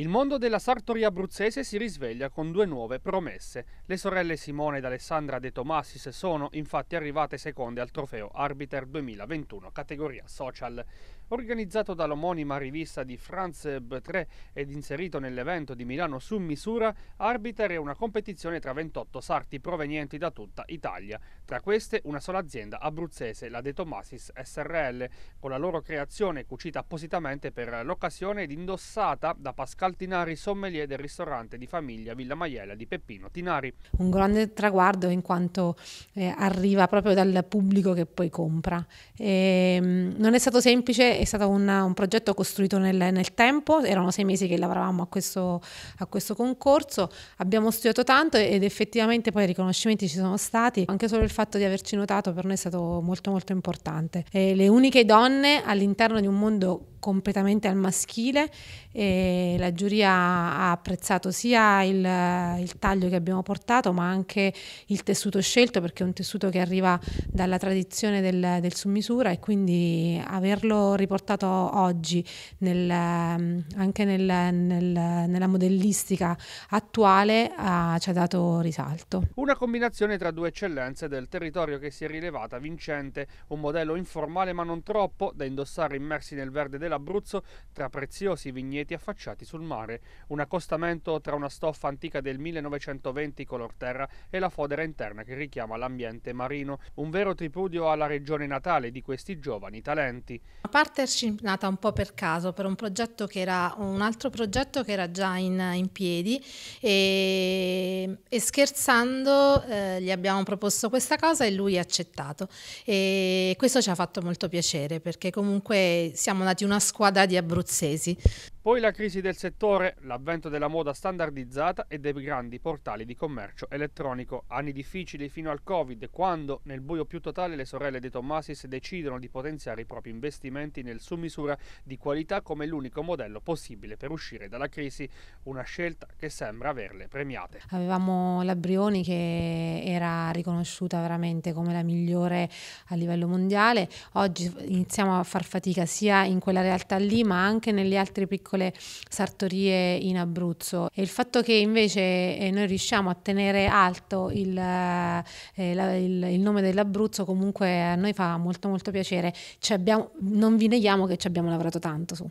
Il mondo della sartoria abruzzese si risveglia con due nuove promesse. Le sorelle Simone ed Alessandra De Tomassis sono infatti arrivate seconde al trofeo Arbiter 2021 categoria social. Organizzato dall'omonima rivista di France B3 ed inserito nell'evento di Milano su misura, Arbiter è una competizione tra 28 sarti provenienti da tutta Italia. Tra queste una sola azienda abruzzese, la De Tomassis SRL, con la loro creazione cucita appositamente per l'occasione ed indossata da Pascal Chantal Tinari, sommelier del ristorante di famiglia Villa Maiella di Peppino Tinari. Un grande traguardo in quanto eh, arriva proprio dal pubblico che poi compra. E, ehm, non è stato semplice, è stato una, un progetto costruito nel, nel, tempo, erano sei mesi che lavoravamo a questo, a questo concorso, abbiamo studiato tanto ed effettivamente poi i riconoscimenti ci sono stati, anche solo il fatto di averci notato per noi è stato molto molto importante. E eh, le uniche donne all'interno di un mondo completamente al maschile e la giuria ha apprezzato sia il, il, taglio che abbiamo portato ma anche il tessuto scelto perché è un tessuto che arriva dalla tradizione del, del su misura e quindi averlo riportato oggi nel, anche nel, nel, nella modellistica attuale ha, ci ha dato risalto. Una combinazione tra due eccellenze del territorio che si è rilevata vincente, un modello informale ma non troppo da indossare immersi nel verde della dell'Abruzzo tra preziosi vigneti affacciati sul mare, un accostamento tra una stoffa antica del 1920 color terra e la fodera interna che richiama l'ambiente marino, un vero tripudio alla regione natale di questi giovani talenti. Una partnership nata un po' per caso, per un progetto che era un altro progetto che era già in, in piedi e, ehm, e scherzando eh, gli abbiamo proposto questa cosa e lui ha accettato e questo ci ha fatto molto piacere perché comunque siamo nati una squadra di abruzzesi. Poi la crisi del settore, l'avvento della moda standardizzata e dei grandi portali di commercio elettronico. Anni difficili fino al Covid, quando, nel buio più totale, le sorelle De Tommasis decidono di potenziare i propri investimenti nel su misura di qualità come l'unico modello possibile per uscire dalla crisi, una scelta che sembra averle premiate. Avevamo la Brioni che era riconosciuta veramente come la migliore a livello mondiale. Oggi iniziamo a far fatica sia in quella realtà lì, ma anche nelle altre piccole piccole sartorie in Abruzzo e il fatto che invece eh, noi riusciamo a tenere alto il, eh, eh, la, il, il nome dell'Abruzzo comunque a noi fa molto molto piacere, abbiamo, non vi neghiamo che ci abbiamo lavorato tanto su.